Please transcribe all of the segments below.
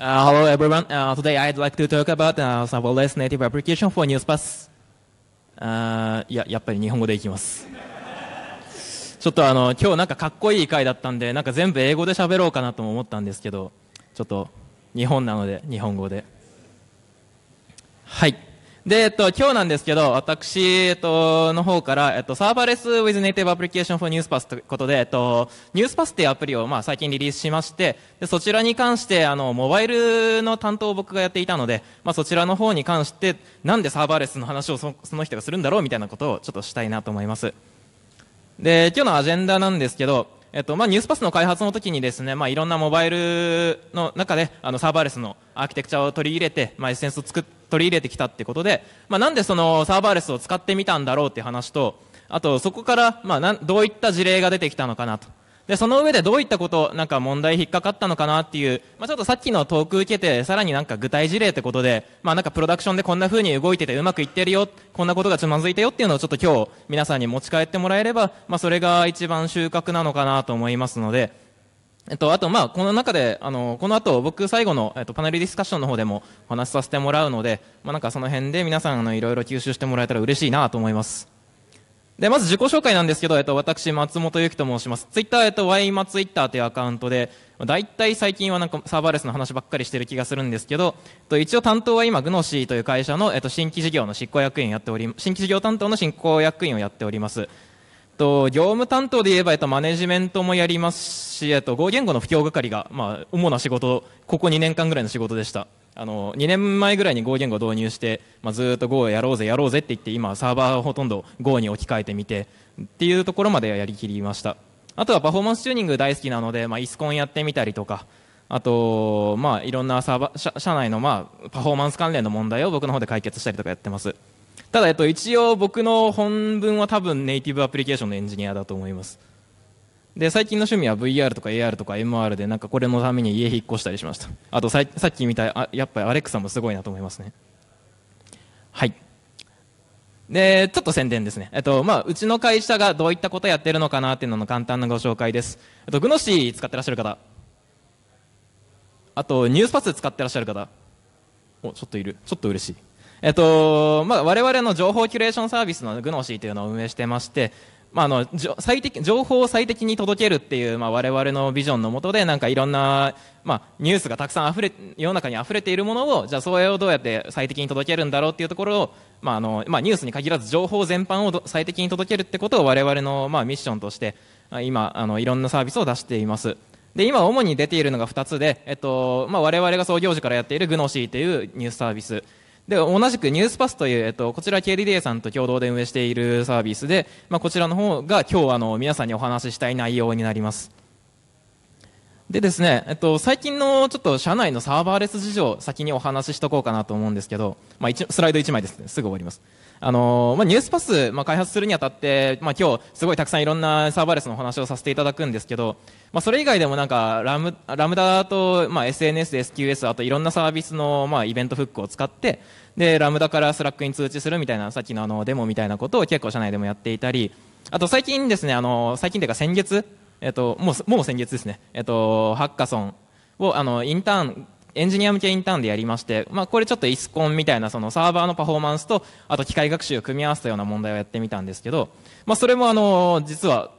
Uh, hello, everyone. Uh, today, I'd like to talk about uh, serverless native application for NewsPass. あいや、やっぱり日本語でいきます。ちょっとあの、今日なんかかっこいい回だったんで、なんか全部英語で喋ろうかなとも思ったんですけど、ちょっと日本なので、日本語で。はい。で、えっと、今日なんですけど、私、えっと、の方から、えっと、サーバーレス with native application for newspass ということで、えっと、newspass っていうアプリを、まあ、最近リリースしまして、で、そちらに関して、あの、モバイルの担当を僕がやっていたので、まあ、そちらの方に関して、なんでサーバーレスの話をその人がするんだろうみたいなことを、ちょっとしたいなと思います。で、今日のアジェンダなんですけど、えっとまあ、ニュースパスの開発の時にですね、まあ、いろんなモバイルの中であのサーバーレスのアーキテクチャを取り入れて、まあ、エッセンスを作取り入れてきたってことで、まあ、なんでそのサーバーレスを使ってみたんだろうっていう話とあとそこから、まあ、どういった事例が出てきたのかなとで、その上でどういったこと、なんか問題引っかかったのかなっていう、まあ、ちょっとさっきのトーク受けて、さらになんか具体事例ってことで、まあ、なんかプロダクションでこんな風に動いててうまくいってるよ、こんなことがつまずいてよっていうのをちょっと今日皆さんに持ち帰ってもらえれば、まあ、それが一番収穫なのかなと思いますので、えっと、あと、まあ、この中で、あの、この後、僕、最後の、えっと、パネルディスカッションの方でもお話しさせてもらうので、まあ、なんかその辺で皆さん、あの、いろいろ吸収してもらえたら嬉しいなと思います。で、まず自己紹介なんですけど、えっと、私、松本ゆきと申します。ツイッター、えっと、y 松ツイッターというアカウントで、大体最近はなんかサーバーレスの話ばっかりしてる気がするんですけど、えっと、一応担当は今、グノシーという会社の、えっと、新規事業の執行役員やっており、新規事業担当の執行役員をやっております。えっと、業務担当で言えば、えっと、マネジメントもやりますし、えっと、合言語の布教係が、まあ、主な仕事、ここ2年間ぐらいの仕事でした。あの2年前ぐらいに Go 言語導入して、まあ、ずっと Go やろうぜやろうぜって言って今サーバーをほとんど Go に置き換えてみてっていうところまでやりきりましたあとはパフォーマンスチューニング大好きなので、まあ、イスコンやってみたりとかあと、まあ、いろんなサーバ社社内の、まあ、パフォーマンス関連の問題を僕の方で解決したりとかやってますただ、えっと、一応僕の本文は多分ネイティブアプリケーションのエンジニアだと思いますで最近の趣味は VR とか AR とか MR でなんかこれのために家引っ越したりしましたあとさっき見たあやっぱりアレックんもすごいなと思いますねはいでちょっと宣伝ですね、えっとまあ、うちの会社がどういったことやってるのかなっていうのの簡単なご紹介です、えっと、グノシー使ってらっしゃる方あとニュースパス使ってらっしゃる方おちょっといるちょっと嬉しいえっとまあ、我々の情報キュレーションサービスのグノシーというのを運営してまして、まあ、あの最適情報を最適に届けるっていう、まあ、我々のビジョンのもとでなんかいろんな、まあ、ニュースがたくさんふれ世の中にふれているものをじゃあそれをどうやって最適に届けるんだろうっていうところを、まああのまあ、ニュースに限らず情報全般を最適に届けるってことを我々の、まあ、ミッションとして今あのいろんなサービスを出しています。で今主に出ているのが2つで、えっとまあ、我々が創業時からやっているグノシーというニュースサービスで、同じくニュースパスという、えっと、こちら KDDA さんと共同で運営しているサービスで、まあ、こちらの方が今日あの皆さんにお話ししたい内容になります。でですね、えっと、最近のちょっと社内のサーバーレス事情、先にお話ししとこうかなと思うんですけど、まあ、スライド1枚ですね、すぐ終わります。あのまあ、ニュースパス、まあ、開発するにあたって、まあ、今日すごいたくさんいろんなサーバーレスの話をさせていただくんですけど、まあ、それ以外でもなんかラムラムダと、まあ、SNS、SQS あといろんなサービスの、まあ、イベントフックを使ってでラムダからスラックに通知するみたいなさっきのあのデモみたいなことを結構社内でもやっていたりあと最近ですねあの最近というか先月、えっと、もうもう先月ですね、えっと、ハッカソンをあのインターンエンジニア向けインターンでやりまして、まあ、これちょっとイスコンみたいなそのサーバーのパフォーマンスと、あと機械学習を組み合わせたような問題をやってみたんですけど、まあ、それもあの、実は、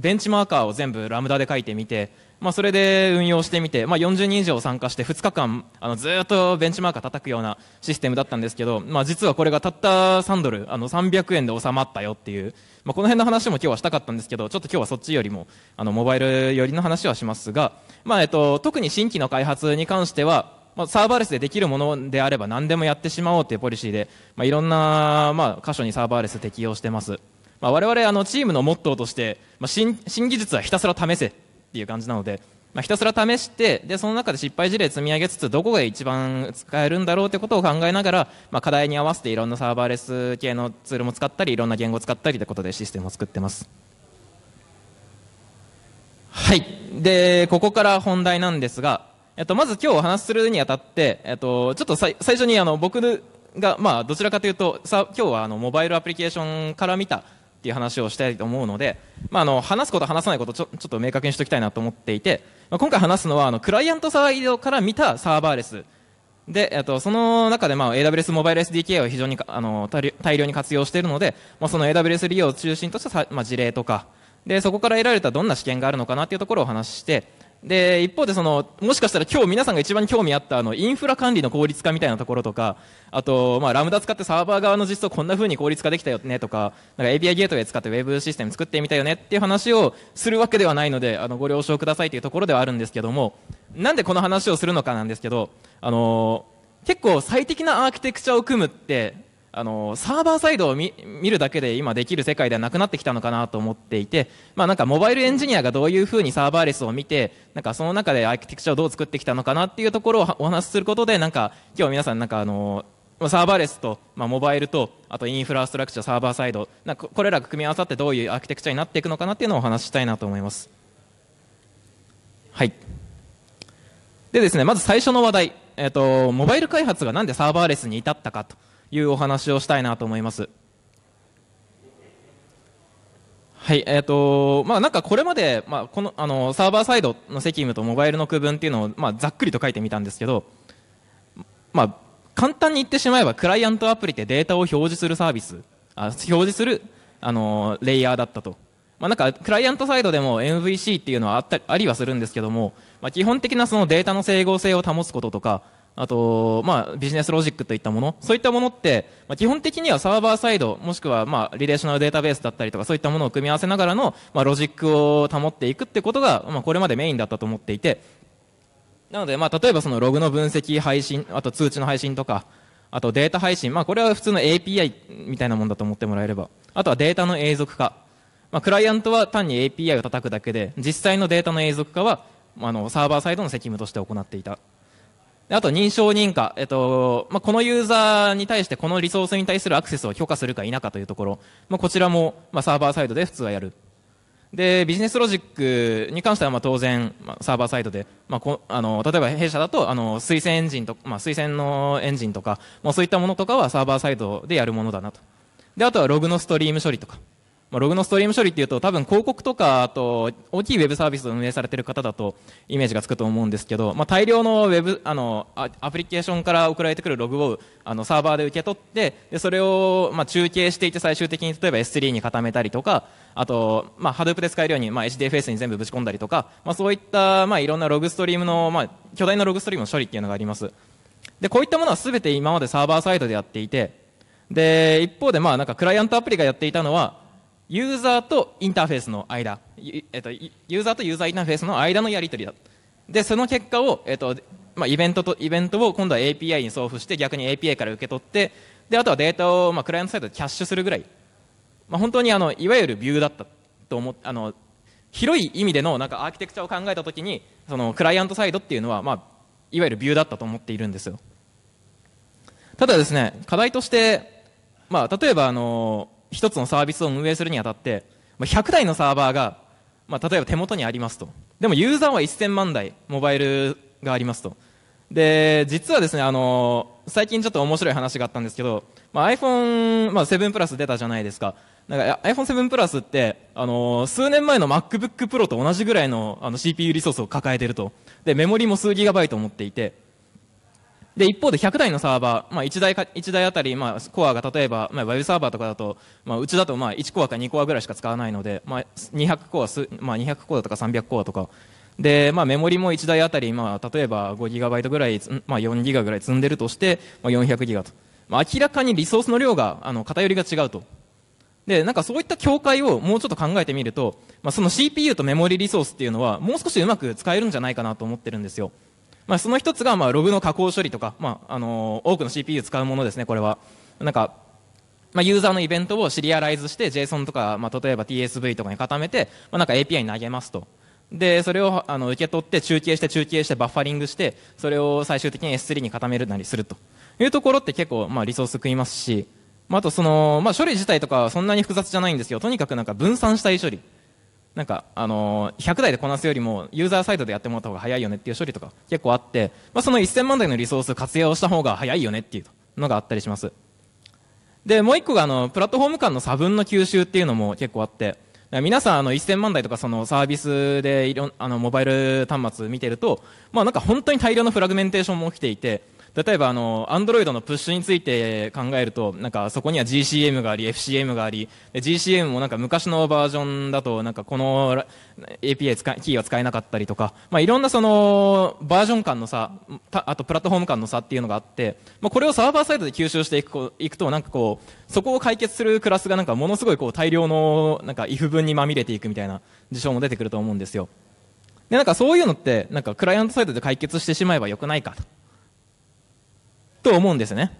ベンチマーカーを全部ラムダで書いてみて、まあ、それで運用してみて、まあ、40人以上参加して2日間あのずっとベンチマーカー叩くようなシステムだったんですけど、まあ、実はこれがたった3ドルあの300円で収まったよっていう、まあ、この辺の話も今日はしたかったんですけどちょっと今日はそっちよりもあのモバイル寄りの話はしますが、まあえっと、特に新規の開発に関してはまあ、サーバーレスでできるものであれば何でもやってしまおうというポリシーで、まあ、いろんな、まあ、箇所にサーバーレス適用してます、まあ、我々あのチームのモットーとして、まあ新新技術はひたすら試せっていう感じなので、まあ、ひたすら試してでその中で失敗事例積み上げつつどこが一番使えるんだろうってことを考えながら、まあ、課題に合わせていろんなサーバーレス系のツールも使ったりいろんな言語を使ったりということでシステムを作ってます。はい。で、ここから本題なんですが、えっと、まず今日お話しするにあたって、えっと、ちょっと最初にあの僕が、まあ、どちらかというと、さ今日はあのモバイルアプリケーションから見たっていう話をしたいと思うので、まあ、あの話すこと話さないことちょちょっと明確にしておきたいなと思っていて、まあ、今回話すのはあのクライアントサイドから見たサーバーレスで、えっと、その中で、まあ、AWS モバイル SDK を非常にあの大量に活用しているので、まあ、その AWS 利用を中心とした、まあ、事例とかでそこから得られたどんな試験があるのかなというところを話してで、一方でその、もしかしたら今日皆さんが一番興味あったあの、インフラ管理の効率化みたいなところとか、あと、まあ、ラムダ使ってサーバー側の実装こんな風に効率化できたよねとか、なんか API ゲートウェイ使って Web システム作ってみたよねっていう話をするわけではないので、あの、ご了承くださいというところではあるんですけども、なんでこの話をするのかなんですけど、あの結構最適なアーキテクチャを組むって、あのサーバーサイドを見るだけで今できる世界ではなくなってきたのかなと思っていて、まあ、なんかモバイルエンジニアがどういうふうにサーバーレスを見てなんかその中でアーキテクチャをどう作ってきたのかなっていうところをお話しすることでなんか今日皆さんなんかあのサーバーレスと、まあ、モバイルとあとインフラストラクチャーサーバーサイドなんかこれらが組み合わさってどういうアーキテクチャになっていくのかなっていうのをお話ししたいなと思います。はいでですねまず最初の話題、えーと、とモバイル開発がなんでサーバーレスに至ったかと。いうお話をしたいなと思います。はいえーとまあ、なんかこれまで、まあ、このあのサーバーサイドの責務とモバイルの区分っていうのを、まあ、ざっくりと書いてみたんですけど、まあ、簡単に言ってしまえばクライアントアプリでデータを表示するサービスあ表示するあのレイヤーだったと、まあ、なんかクライアントサイドでも MVC っていうのはあったありはするんですけども、まあ、基本的なそのデータの整合性を保つこととかあと、まあ、ビジネスロジックといったもの、そういったものって、まあ、基本的にはサーバーサイド、もしくは、まあ、リレーショナルデータベースだったりとか、そういったものを組み合わせながらの、まあ、ロジックを保っていくってことが、まあ、これまでメインだったと思っていて、なので、まあ、例えばそのログの分析、配信、あと通知の配信とか、あとデータ配信、まあ、これは普通の API みたいなもんだと思ってもらえれば、あとはデータの永続化。まあ、クライアントは単に API を叩くだけで、実際のデータの永続化は、あの、サーバーサイドの責務として行っていたあと認証認可、えっとまあ、このユーザーに対してこのリソースに対するアクセスを許可するか否かというところ、まあ、こちらも、まあ、サーバーサイドで普通はやるでビジネスロジックに関してはまあ当然、まあ、サーバーサイドで、まあ、こあの例えば弊社だとあの推薦エンジンと、まあ、推薦のエンジンとか、まあ、そういったものとかはサーバーサイドでやるものだなとであとはログのストリーム処理とかまあ、ログのストリーム処理っていうと多分広告とかあと大きいウェブサービスを運営されてる方だとイメージがつくと思うんですけど、まあ、大量のウェブあのアプリケーションから送られてくるログをあのサーバーで受け取ってでそれをまあ中継していて最終的に例えば S3 に固めたりとかあと、まあ、Hadoop で使えるように、まあ、HDFS に全部ぶち込んだりとか、まあ、そういった、まあ、いろんなログストリームの、まあ、巨大なログストリームの処理っていうのがありますでこういったものは全て今までサーバーサイドでやっていてで一方で、まあ、なんかクライアントアプリがやっていたのはユーザーとインターフェースの間、えっと、ユーザーとユーザーインターフェースの間のやり取りだでその結果を、えっとまあ、イベントとイベントを今度は API に送付して逆に API から受け取ってであとはデータを、まあ、クライアントサイトでキャッシュするぐらい、まあ、本当にあのいわゆるビューだったと思あの広い意味でのなんかアーキテクチャを考えたときにそのクライアントサイドっていうのは、まあ、いわゆるビューだったと思っているんですよただですね課題として、まあ、例えばあの一つのサービスを運営するにあたって、まあ、100台のサーバーが、まあ、例えば手元にありますと。でもユーザーは1000万台、モバイルがありますと。で、実はですね、あの最近ちょっと面白い話があったんですけど、まあ、iPhone、まあ、7プラス出たじゃないですか。なんか iPhone7 プラスって、あの数年前の MacBook Pro と同じぐらいのあの CPU リソースを抱えてると。で、メモリも数ギガバイト持っていて、で、一方で100台のサーバー、まあ、1台か、1台あたり、まあ、コアが例えば、まあ、ウェブサーバーとかだと、まあ、うちだと、まあ、1コアか2コアぐらいしか使わないので、まあ、200コアす、まあ、200コアとか300コアとか、で、まあ、メモリも1台あたり、まあ、例えば 5GB ぐらい、まあ、4GB ぐらい積んでるとして、まあ、4 0 0ギガと。まあ、明らかにリソースの量が、あの、偏りが違うと。で、なんかそういった境界をもうちょっと考えてみると、まあ、その CPU とメモリリソースっていうのは、もう少しうまく使えるんじゃないかなと思ってるんですよ。まあ、その一つが、まあ、ログの加工処理とか、まあ、あのー、多くの CPU 使うものですね、これは。なんか、まあ、ユーザーのイベントをシリアライズして JSON とか、まあ、例えば TSV とかに固めて、まあ、なんか API に投げますと。で、それをあの受け取って中継して中継してバッファリングして、それを最終的に S3 に固めるなりするというところって結構、まあ、リソース食いますし、まあ、あとその、まあ、処理自体とかはそんなに複雑じゃないんですよ。とにかくなんか分散したい処理。なんか、あの100台でこなすよりもユーザーサイトでやってもらった方が早いよねっていう処理とか結構あって、まあ、その1000万台のリソース活用した方が早いよねっていうのがあったりしますでもう1個があのプラットフォーム間の差分の吸収っていうのも結構あって皆さんあの1000万台とかそのサービスでいろあのモバイル端末見てると、まあ、なんか本当に大量のフラグメンテーションも起きていて例えばあの、アンドロイドのプッシュについて考えると、なんかそこには GCM があり、FCM があり、GCM もなんか昔のバージョンだと、なんかこの API 使キーは使えなかったりとか、まあ、いろんなそのバージョン間の差、あとプラットフォーム間の差っていうのがあって、まあ、これをサーバーサイドで吸収していくいくと、なんかこう、そこを解決するクラスがなんかものすごいこう大量のなんか if 文にまみれていくみたいな事象も出てくると思うんですよ。で、なんかそういうのって、なんかクライアントサイドで解決してしまえばよくないかと。と思うんですね。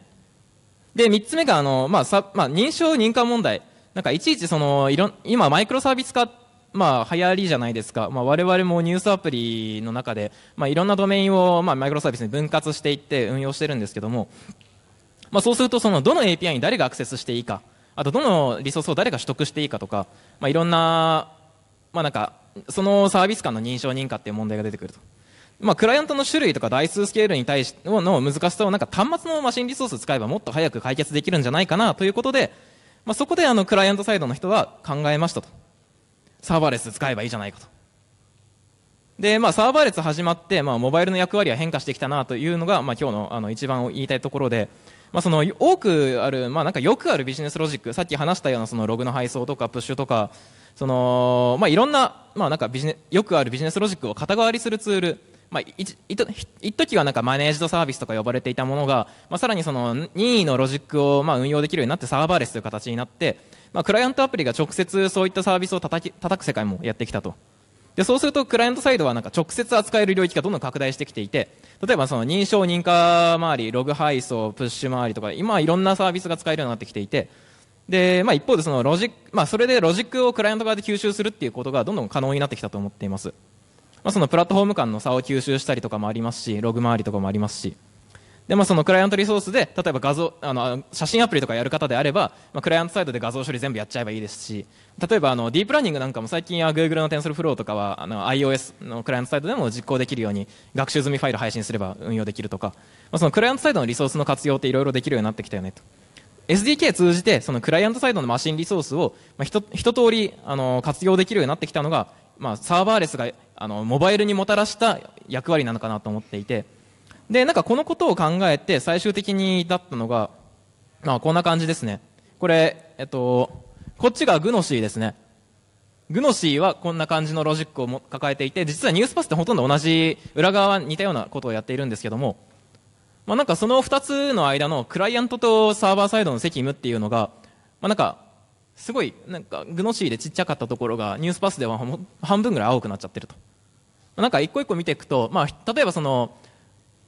で、3つ目が、あの、まあ、さ、まあ、認証認可問題。なんか、いちいち、その、いろん、今、マイクロサービス化、まあ、流行りじゃないですか。まあ、我々もニュースアプリの中で、まあ、いろんなドメインを、まあ、マイクロサービスに分割していって運用してるんですけども、まあ、そうすると、その、どの API に誰がアクセスしていいか、あと、どのリソースを誰が取得していいかとか、まあ、いろんな、まあ、なんか、そのサービス間の認証認可っていう問題が出てくると。まあ、クライアントの種類とか台数スケールに対しての難しさをなんか端末のマシンリソース使えばもっと早く解決できるんじゃないかなということで、まあ、そこであのクライアントサイドの人は考えましたと。サーバーレス使えばいいじゃないかと。で、まあ、サーバーレス始まって、まあ、モバイルの役割は変化してきたなというのが、まあ、今日のあの一番言いたいところで、まあ、その多くある、まあ、なんかよくあるビジネスロジック、さっき話したようなそのログの配送とかプッシュとか、その、まあ、いろんな、まあ、なんかビジネ、よくあるビジネスロジックを肩代わりするツール、まあ、一時はなんかマネージドサービスとか呼ばれていたものが、まあ、さらにその任意のロジックをまあ運用できるようになってサーバーレスという形になって、まあ、クライアントアプリが直接そういったサービスを叩き叩く世界もやってきたと。でそうするとクライアントサイドはなんか直接扱える領域がどんどん拡大してきていて例えばその認証認可周りログ配送プッシュ周りとか今いろんなサービスが使えるようになってきていてで、まあ、一方でそのロジック、まあ、それでロジックをクライアント側で吸収するっていうことがどんどん可能になってきたと思っています。まあ、そのプラットフォーム間の差を吸収したりとかもありますし、ログ回りとかもありますし、で、まあ、そのクライアントリソースで、例えば画像、あの、写真アプリとかやる方であれば、まあ、クライアントサイドで画像処理全部やっちゃえばいいですし、例えば、あの、ディープラーニングなんかも最近は Google の TensorFlow とかは、あの、iOS のクライアントサイドでも実行できるように、学習済みファイル配信すれば運用できるとか、まあ、そのクライアントサイドのリソースの活用っていろいろできるようになってきたよねと。SDK 通じてそのクライアントサイドのマシンリソースを、まひと一通りあの活用できるようになってきたのが、まあ、サーバーレスがあのモバイルにもたらした役割なのかなと思っていてでなんかこのことを考えて最終的にだったのが、まあ、こんな感じですねこれ、えっと、こっちがグノシーですねグノシーはこんな感じのロジックをも抱えていて実はニュースパスってほとんど同じ裏側似たようなことをやっているんですけどもまあ、なんかその2つの間のクライアントとサーバーサイドの責務っていうのが、まあ、なんかすごいなんかグノシーでちっちゃかったところがニュースパスでは半分ぐらい青くなっちゃってると、まあ、なんか一個一個見ていくと、まあ、例えばその、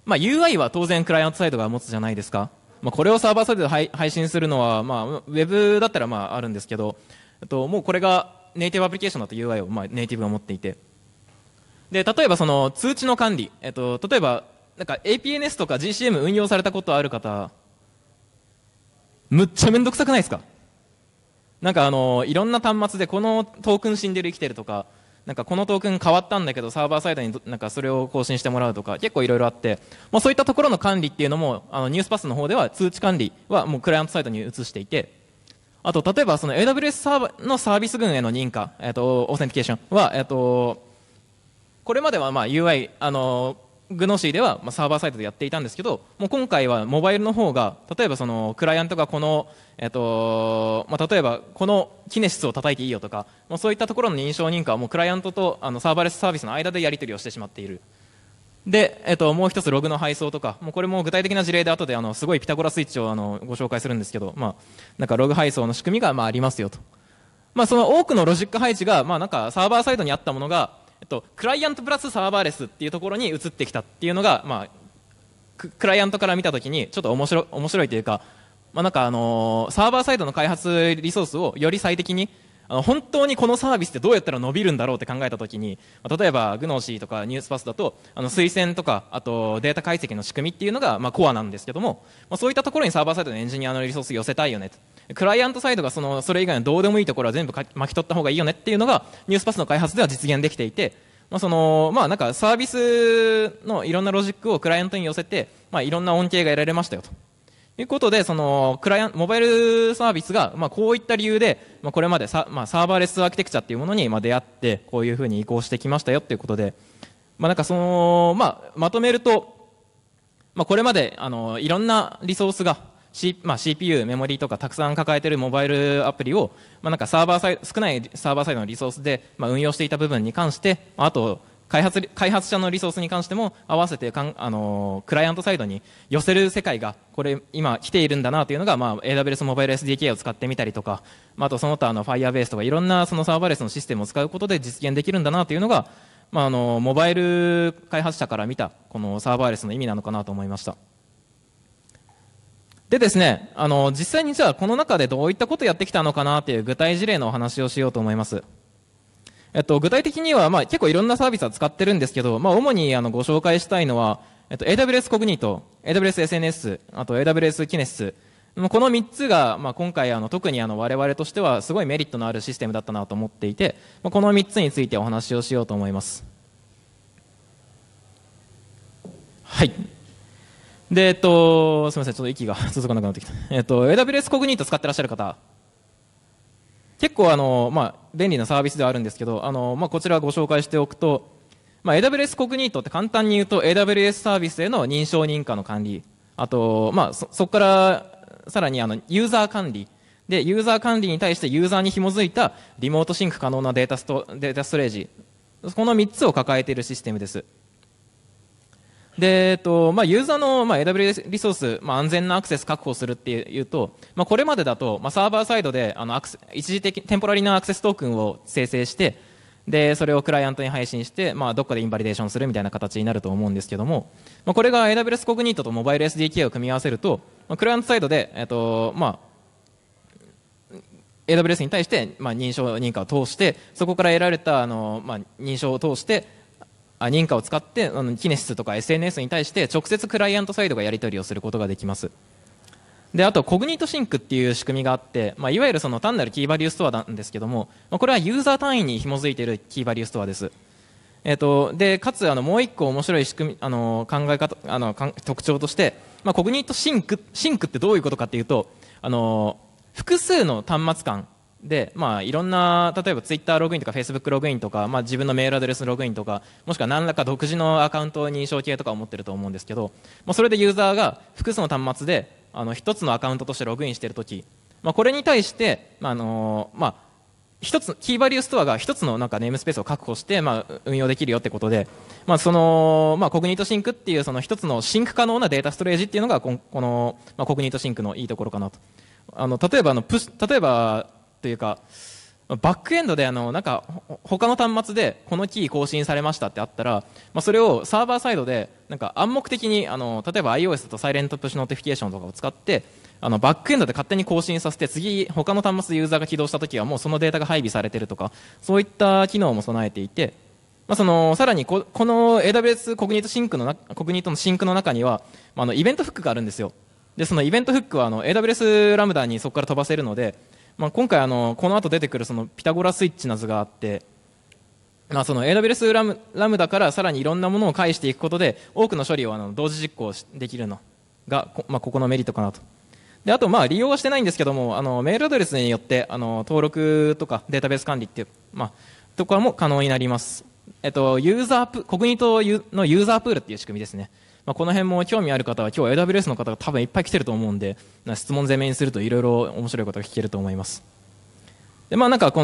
まあ、UI は当然クライアントサイドが持つじゃないですか、まあ、これをサーバーサイドで配信するのは、まあ、ウェブだったらまああるんですけどともうこれがネイティブアプリケーションだと UI をまあネイティブが持っていてで例えばその通知の管理、えっと、例えばなんか APNS とか GCM 運用されたことある方、むっちゃめんどくさくないですかなんかあの、いろんな端末でこのトークン死んでる生きてるとか、なんかこのトークン変わったんだけどサーバーサイドになんかそれを更新してもらうとか結構いろいろあって、まあ、そういったところの管理っていうのもあのニュースパスの方では通知管理はもうクライアントサイトに移していてあと例えばその AWS サーバーのサービス群への認可、えー、とオーセンティケーションは、えー、とこれまではまあ UI あのーグノシーでは、まサーバーサイトでやっていたんですけどもう今回はモバイルの方が例えばそのクライアントがこの、えっとまあ、例えばこのキネシスを叩いていいよとかもうそういったところの認証認可はもうクライアントとあのサーバーレスサービスの間でやり取りをしてしまっている。で、えっと、もう一つログの配送とか、もうこれも具体的な事例で後であのすごいピタゴラスイッチをあのご紹介するんですけど、まあ、なんかログ配送の仕組みがまあありますよと。まあ、その多くのロジック配置が、まあ、なんかサーバーサイトにあったものが、えっと、クライアントプラスサーバーレスっていうところに移ってきたっていうのが、まあ、クライアントから見たときにちょっと面白面白いというか,、まあなんかあのサーバーサイドの開発リソースをより最適にあの本当にこのサービスってどうやったら伸びるんだろうって考えたときに例えばグノーシーとかニュースパスだとあの推薦とかあとデータ解析の仕組みっていうのがまあコアなんですけども、まあ、そういったところにサーバーサイドのエンジニアのリソース寄せたいよねクライアントサイドがそのそれ以外のどうでもいいところは全部巻き取った方がいいよねっていうのがニュースパスの開発では実現できていて、まあ、そのまあなんかサービスのいろんなロジックをクライアントに寄せて、まあ、いろんな恩恵が得られましたよと。いうことで、その、クライアンモバイルサービスが、まあ、こういった理由で、まあ、これまでサ、まあ、サーバーレスアーキテクチャっていうものに、まあ、出会って、こういうふうに移行してきましたよということで、まあ、なんかその、まあ、まとめると、まあ、これまで、あの、いろんなリソースが、C まあ、CPU、メモリーとかたくさん抱えているモバイルアプリを、まあ、なんかサーバーサイ少ないサーバーサイドのリソースで、まあ、運用していた部分に関して、まあ、あと開発開発者のリソースに関しても合わせてかん、あのクライアントサイドに寄せる世界がこれ今来ているんだなというのが、まあ、AWS モバイル SDK を使ってみたりとか、まあ、あとその他の Firebase とかいろんなそのサーバーレスのシステムを使うことで実現できるんだなというのが、まあ、あのモバイル開発者から見たこのサーバーレスの意味なのかなと思いました。でですね、あの、実際にじゃあこの中でどういったことやってきたのかなっていう具体事例のお話をしようと思います。えっと、具体的には、まあ、結構いろんなサービスは使ってるんですけど、まあ、主にあのご紹介したいのは、えっと、AWS コグニート、AWS SNS、あと AWS キネス、この3つが、まあ、今回あの特にあの我々としてはすごいメリットのあるシステムだったなと思っていて、まあ、この3つについてお話をしようと思います。はい。で、えっと、すみません、ちょっと息が 続かなくなってきた。えっと、AWS コグニート使ってらっしゃる方、結構あの、まあ、便利なサービスではあるんですけど、あの、まあ、こちらご紹介しておくと、まあ、AWS コグニートって簡単に言うと AWS サービスへの認証認可の管理、あと、まあ、そこからさらにあの、ユーザー管理、で、ユーザー管理に対してユーザーに紐づいたリモートシンク可能なデータストデータストレージ、この3つを抱えているシステムです。で、えっと、まあ、ユーザーの、まあ、AWS リソース、まあ、安全なアクセス確保するっていうと、まあ、これまでだと、まあ、サーバーサイドで、あの、アクセ一時的、テンポラリーなアクセストークンを生成して、で、それをクライアントに配信して、まあ、どっかでインバリデーションするみたいな形になると思うんですけども、まあ、これが AWS コグニートとモバイル SDK を組み合わせると、まあ、クライアントサイドで、えっと、まあ、AWS に対して、まあ、認証認可を通して、そこから得られたあの、まあ、認証を通して、認可を使ってあのキネシスとか SNS に対して直接クライアントサイドがやり取りをすることができますであとコグニートシンクっていう仕組みがあって、まあ、いわゆるその単なるキーバリューストアなんですけども、まあ、これはユーザー単位に紐づいているキーバリューストアですえーと、とでかつあのもう一個面白い仕組みあの考え方あの特徴として、まあ、コグニートシンクシンクってどういうことかっていうとあの複数の端末間で、まあ、いろんな、例えばツイッターログインとかフェイスブックログインとか、まあ、自分のメールアドレスログインとか、もしくは何らか独自のアカウント認証系とかを持ってると思うんですけど、まあ、それでユーザーが複数の端末で、あの、一つのアカウントとしてログインしているとき、まあ、これに対して、まあ、あのまあ、一つ、キーバリューストアが一つのなんかネームスペースを確保して、まあ、運用できるよってことで、まあ、その、まあ、コグニートシンクっていうその一つのシンク可能なデータストレージっていうのがこ、の、まあ、コグニートシンクのいいところかなと。あの、例えばあの、プ例えば、というかバックエンドであのなんか他の端末でこのキー更新されましたってあったら、まあ、それをサーバーサイドでなんか暗黙的にあの例えば iOS だとサイレントプッシュノーティフィケーションとかを使ってあのバックエンドで勝手に更新させて次他の端末でユーザーが起動した時はもうそのデータが配備されてるとかそういった機能も備えていて、まあ、そのさらにここの AWS コグニートシンクのコグニートのシンクの中には、まあ、あのイベントフックがあるんですよでそのイベントフックはあの AWS ラムダにそこから飛ばせるのでまあ、今回あのこの後出てくるそのピタゴラスイッチな図があって、まあ、その AWS ラムラムダからさらにいろんなものを介していくことで多くの処理をあの同時実行できるのがこ,、まあ、ここのメリットかなと。であと、まあ、利用はしてないんですけどもあのメールアドレスによってあの登録とかデータベース管理っていう、まあ、とかも可能になります、えっと、ユーザープコグニトのユーザープールっていう仕組みですねまあ、この辺も興味ある方は今日 AWS の方が多分いっぱい来てると思うんで質問攻めにするといろいろ面白いことが聞けると思いますでまあなんかこ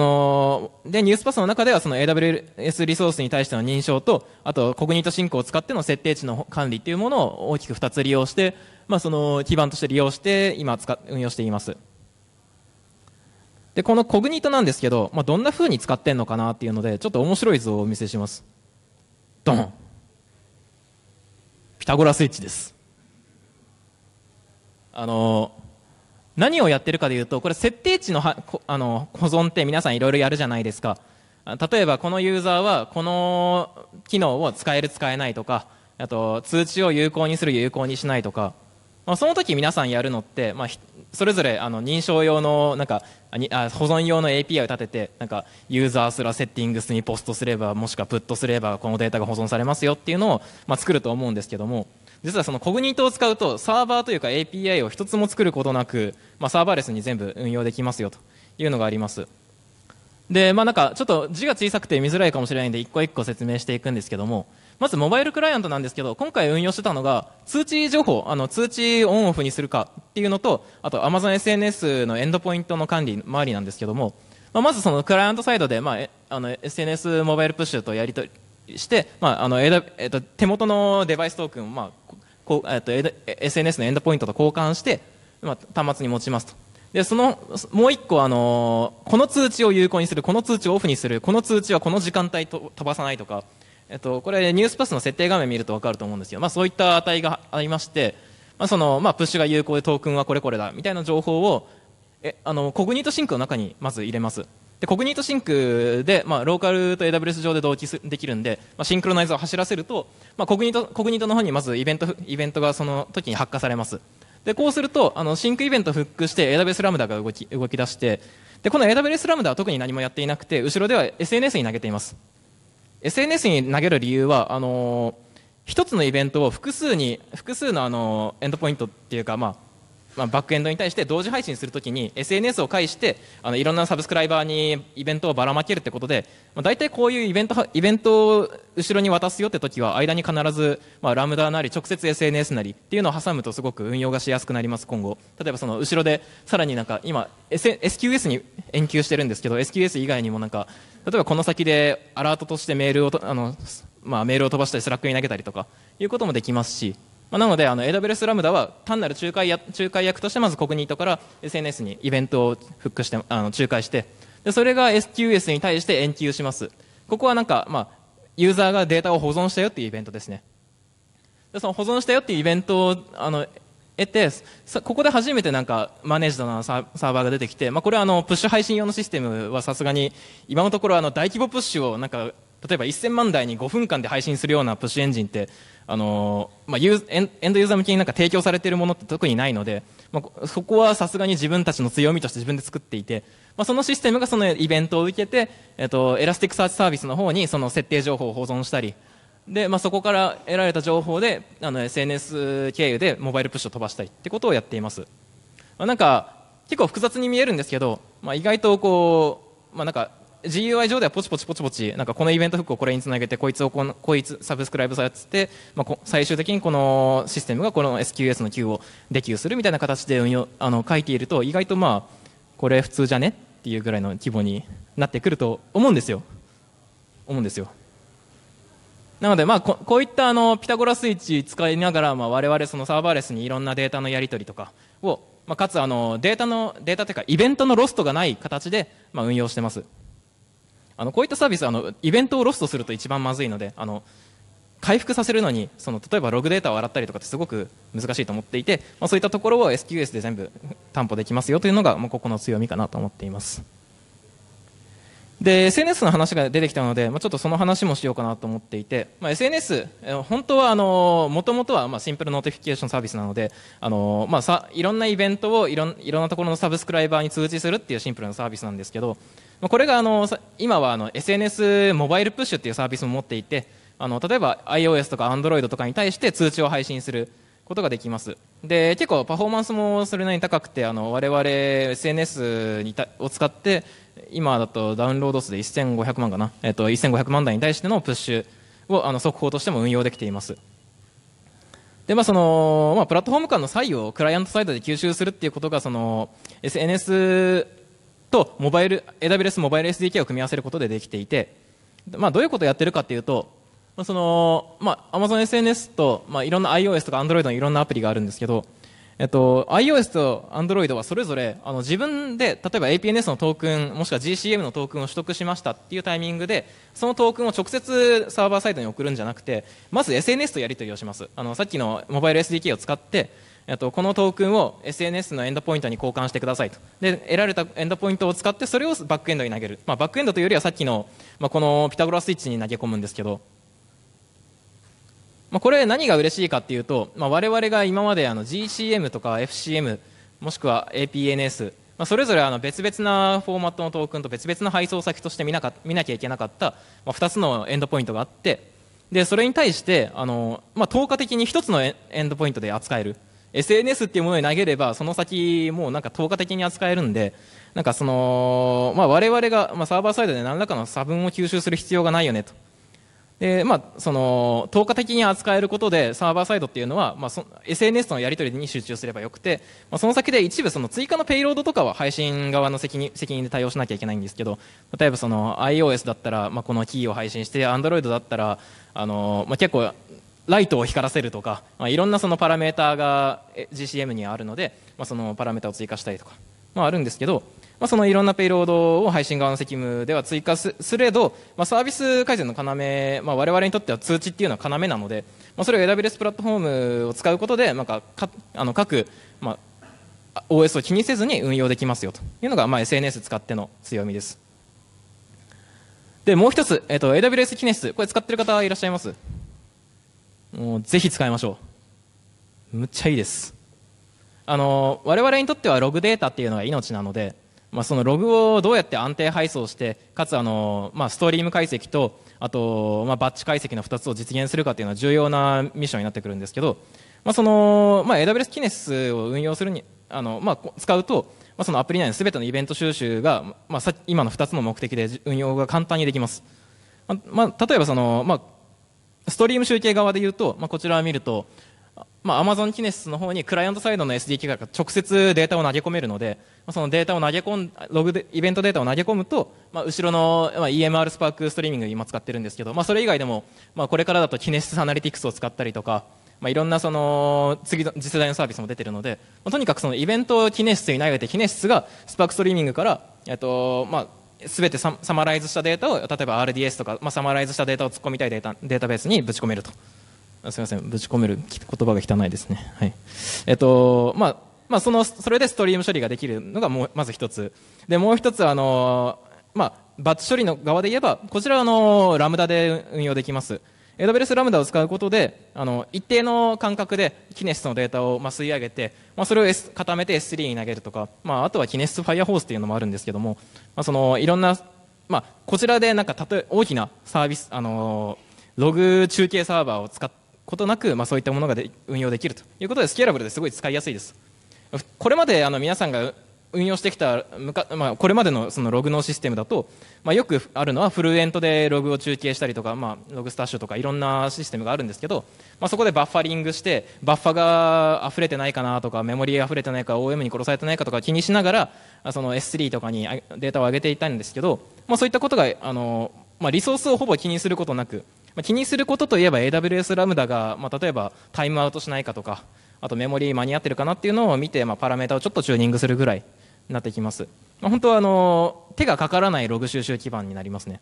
のでニュースパスの中ではその AWS リソースに対しての認証とあとコグニート進行を使っての設定値の管理というものを大きく2つ利用して、まあ、その基盤として利用して今使運用していますでこのコグニートなんですけど、まあ、どんなふうに使ってんのかなっていうのでちょっと面白い図をお見せしますドンタゴラスイッチです。あの、何をやってるかでいうと、これ設定値のはあの保存って皆さんいろいろやるじゃないですか。例えばこのユーザーはこの機能を使える使えないとか、あと通知を有効にする有効にしないとか、まあ、その時皆さんやるのって、まあ、それぞれあの認証用のなんかあ保存用の API を立ててなんかユーザーすらセッティングスにポストすればもしくはプットすればこのデータが保存されますよっていうのを、まあ、作ると思うんですけども実はそのコグニートを使うとサーバーというか API を一つも作ることなく、まあ、サーバーレスに全部運用できますよというのがあります。でまあ、なんかちょっと字が小さくて見づらいかもしれないんで一個一個説明していくんですけどもまずモバイルクライアントなんですけど、今回運用してたのが、通知情報、あの、通知オンオフにするかっていうのと、あと Amazon SNS のエンドポイントの管理、周りなんですけども、まあ、まずそのクライアントサイドで、まあ、あの、SNS モバイルプッシュとやり取りして、まあ、あの、えっと、手元のデバイストークンを、まあ、こう、えっと、SNS のエンドポイントと交換して、まあ、端末に持ちますと。で、その、もう一個、あのこの通知を有効にする、この通知をオフにする、この通知はこの時間帯と飛ばさないとか、えっと、これニュースパスの設定画面見ると分かると思うんですよ、まあ、そういった値がありまして、まあそのまあ、プッシュが有効でトークンはこれこれだみたいな情報をえあのコグニートシンクの中にまず入れますでコグニートシンクで、まあ、ローカルと AWS 上で同期できるんで、まあ、シンクロナイズを走らせると、まあ、コグニートコグニートの方にまずイベントイベントがその時に発火されますでこうするとあのシンクイベントフックして AWS ラムダが動き動き出してでこの AWS ラムダは特に何もやっていなくて後ろでは SNS に投げています SNS に投げる理由はあのー、一つのイベントを複数に複数のあのエンドポイントっていうか、まあ、まあ、バックエンドに対して同時配信するときに SNS を介してあのいろんなサブスクライバーにイベントをばらまけるってことで、まあ、大体こういうイベントイベントを後ろに渡すよって時は間に必ず、まあ、ラムダなり直接 SNS なりっていうのを挟むとすごく運用がしやすくなります今後例えばその後ろでさらになんか今、S、SQS に延期してるんですけど SQS 以外にもなんか例えばこの先でアラートとしてメールをあの、まあ、メールを飛ばしたりスラックに投げたりとかいうこともできますしまあ、なのであの AWS ラムダは単なる仲介や仲介役としてまずコグニートから SNS にイベントをフックしてあの仲介してでそれが SQS に対して延期しますここはなんか、まあ、ユーザーがデータを保存したよっていうイベントですねでその保存したよっていうイベントをあの得てここで初めてなんかマネージドなサーバーが出てきて、まあ、これはあのプッシュ配信用のシステムはさすがに今のところあの大規模プッシュをなんか例えば1000万台に5分間で配信するようなプッシュエンジンってあのまあ、ユーエンエンドユーザー向けになんか提供されているものって特にないので、まあ、そこはさすがに自分たちの強みとして自分で作っていて、まあ、そのシステムがそのイベントを受けて、えっと、エラスティックサーチサービスの方にその設定情報を保存したりで、まあ、そこから得られた情報であの SNS 経由でモバイルプッシュを飛ばしたりってことをやっています、まあ、なんか結構複雑に見えるんですけど、まあ、意外とこう、まあ、なんか GUI 上ではポチポチポチポチなんかこのイベントフックをこれにつなげてこいつをこのこいつサブスクライブさせつって、まあ、最終的にこのシステムがこの SQS の Q をデキューするみたいな形で運用あの書いていると意外とまあこれ普通じゃねっていうぐらいの規模になってくると思うんですよ思うんですよなのでまあここういったあのピタゴラスイッチ使いながらまあ我々そのサーバーレスにいろんなデータのやり取りとかをまあかつあのデータのデータというかイベントのロストがない形でまあ運用してます。あのこういったサービスあのイベントをロストすると一番まずいのであの回復させるのにその例えばログデータを洗ったりとかってすごく難しいと思っていて、まあ、そういったところを SQS で全部担保できますよというのが、もうここの強みかなと思っていますで SNS の話が出てきたので、まあ、ちょっとその話もしようかなと思っていて、まあ、SNS 本当はもともとはまあシンプルノーティフィケーションサービスなのであの、まあさいろんなイベントをいろんいろんなところのサブスクライバーに通知するっていうシンプルなサービスなんですけどこれがあの今はあの SNS モバイルプッシュっていうサービスも持っていてあの例えば iOS とか Android とかに対して通知を配信することができますで結構パフォーマンスもそれなりに高くてあの我々 SNS にたを使って今だとダウンロード数で1500万かな、えっと、1500万台に対してのプッシュをあの速報としても運用できていますでまあそのまあ、プラットフォーム間の差異をクライアントサイドで吸収するっていうことがその SNS とモバイル AWS モバイル SDK を組み合わせることでできていて、まあ、どういうことをやってるかというと、そのまあ、Amazon SNS と、まあ、いろんな iOS とか Android のいろんなアプリがあるんですけど、えっと、iOS と Android はそれぞれあの自分で例えば APNS のトークンもしくは GCM のトークンを取得しましたっていうタイミングでそのトークンを直接サーバーサイドに送るんじゃなくてまず SNS とやり取りをしますあのさっきのモバイル SDK を使ってとこのトークンを SNS のエンドポイントに交換してくださいとで得られたエンドポイントを使ってそれをバックエンドに投げる、まあ、バックエンドというよりはさっきの、まあ、このピタゴラスイッチに投げ込むんですけど、まあ、これ何が嬉しいかっていうと、まあ、我々が今まであの GCM とか FCM もしくは APNS まあ、それぞれあの別々なフォーマットのトークンと別々の配送先として見なか見なきゃいけなかった、まあ、2つのエンドポイントがあってでそれに対してあの、まあ、透過的に1つのエンドポイントで扱える SNS っていうものに投げればその先もうなんか透過的に扱えるんでなんかその、まあ、我々が、まあ、サーバーサイドで何らかの差分を吸収する必要がないよねとで、まあ、その透過的に扱えることでサーバーサイドっていうのは、まあ、そ SNS とのやり取りに集中すればよくて、まあ、その先で一部その追加のペイロードとかは配信側の責任責任で対応しなきゃいけないんですけど例えばその iOS だったら、まあ、このキーを配信して Android だったらあの、まあ、結構ライトを光らせるとか、まあ、いろんなそのパラメーターが GCM にあるので、まあ、そのパラメータを追加したりとか、まあ、あるんですけど、まあ、そのいろんなペイロードを配信側の責務では追加すれど、まあ、サービス改善の要、まあ、我々にとっては通知っていうのは要なので、まあ、それを AWS プラットフォームを使うことでなんかかあの各、まあ、OS を気にせずに運用できますよというのが、まあ、SNS 使っての強みですでもう一つ、えっと、AWS キネシスこれ使ってる方いらっしゃいますもうぜひ使いましょう。むっちゃいいです。あの、我々にとってはログデータっていうのが命なので、まあ、そのログをどうやって安定配送して、かつあの、まあ、ストリーム解析と、あと、まあ、バッチ解析の2つを実現するかっていうのは重要なミッションになってくるんですけど、まあ、その、まあ、AWS キネスを運用するに、あの、まあ、使うと、まあ、そのアプリ内の全てのイベント収集が、まあ、さ今の2つの目的で運用が簡単にできます。まあ、例えばその、まあ、ストリーム集計側で言うと、まあ、こちらを見ると、まあ、Amazon キネシスの方にクライアントサイドの SDK が直接データを投げ込めるので、そのデータを投げ込ん、ログで、イベントデータを投げ込むと、まあ、後ろの、まあ、EMR スパークストリーミング今使ってるんですけど、まあ、それ以外でも、まあ、これからだとキネシスアナリティクスを使ったりとか、まあ、いろんなその次の次世代のサービスも出てるので、まあ、とにかくそのイベントをキネシスに投げてキネシスがスパークストリーミングから、えっとまあ、全てサマライズしたデータを例えば RDS とか、まあ、サマライズしたデータを突っ込みたいデータデータベースにぶち込めるとすみませんぶち込める言葉が汚いですねはいえっとまあまあ、そのそれでストリーム処理ができるのがもうまず一つでもう一つあの、まあ、バッチ処理の側で言えばこちらはあのラムダで運用できます AWS ラムダを使うことであの一定の間隔でキネシスのデータをまあ吸い上げて、まあ、それを、S、固めて S3 に投げるとか、まあ、あとはキネシスファイアホースというのもあるんですけども、まあ、そのいろんな、まあ、こちらでなんか例え大きなサービスあのログ中継サーバーを使うことなく、まあ、そういったものがで運用できるということでスケーラブルですごい使いやすいです。これまであの皆さんが運用してきたまあ、これまでのそのログのシステムだと、まあ、よくあるのはフルエントでログを中継したりとか、まあ、ログスタッシュとかいろんなシステムがあるんですけど、まあ、そこでバッファリングしてバッファが溢れてないかなとかメモリー溢れてないか OM に殺されてないかとか気にしながらその S3 とかにデータを上げていたんですけど、まあ、そういったことがあの、まあ、リソースをほぼ気にすることなく、まあ、気にすることといえば AWS ラムダが、まあ、例えばタイムアウトしないかとかあとメモリー間に合ってるかなっていうのを見て、まあ、パラメータをちょっとチューニングするぐらいなってきます。まあ、本当はあの手がかからないログ収集基盤になりますね。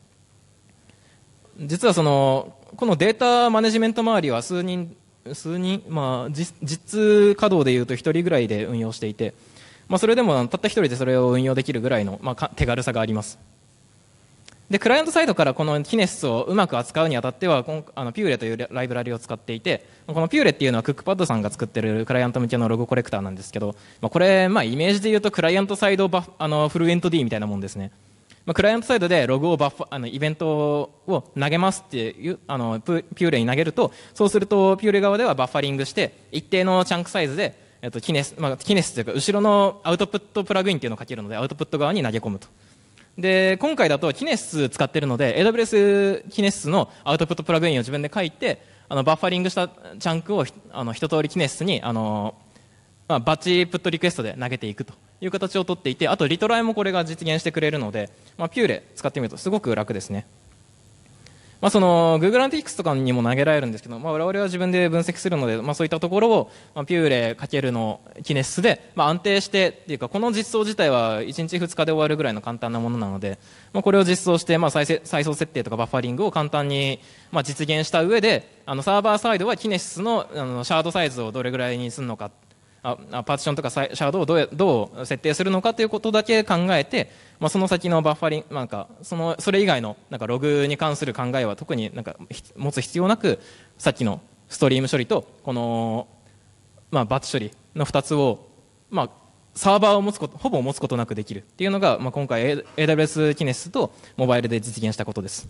実はそのこのデータマネジメント周りは数人数人、まあ、実稼働でいうと1人ぐらいで運用していて、まあ、それでもたった1人でそれを運用できるぐらいの、まあ、手軽さがあります。でクライアントサイドからこのキネシスをうまく扱うにあたってはあのピューレというライブラリを使っていてこのピューレっていうのはクックパッドさんが作ってるクライアント向けのロゴコレクターなんですけど、まあ、これ、まあ、イメージで言うとクライアントサイドバあのフルエント D みたいなもんですね、まあ、クライアントサイドでログをバッフあのイベントを投げますっていうあのピューレに投げるとそうするとピューレ側ではバッファリングして一定のチャンクサイズで、えっとキネスまあ、キネスというか後ろのアウトプットプラグインっていうのをかけるのでアウトプット側に投げ込むと。で今回だとキネシス使ってるので AWS キネシスのアウトプットプラグインを自分で書いてあのバッファリングしたチャンクをあの一通りキネシスにあの、まあ、バッチプットリクエストで投げていくという形をとっていてあとリトライもこれが実現してくれるので、まあ、ピューレ使ってみるとすごく楽ですね。まあ、その Google アナティクスとかにも投げられるんですけど、まあ、我々は自分で分析するので、まあ、そういったところを、まあ、ピューレ×のネシスで、まあ、安定してっていうかこの実装自体は1日2日で終わるぐらいの簡単なものなので、まあ、これを実装して、まあ、再再送設定とかバッファリングを簡単に、まあ、実現した上であのサーバーサイドはキネシスのあのシャードサイズをどれぐらいにするのかあパーティションとかシャドウをどうどう設定するのかということだけ考えて、まあ、その先のバッファリンなんかそのそれ以外のなんかログに関する考えは特になんか持つ必要なくさっきのストリーム処理とこの、まあ、バッチ処理の2つを、まあ、サーバーを持つことほぼ持つことなくできるっていうのが、まあ、今回 AWS キネスとモバイルで実現したことです。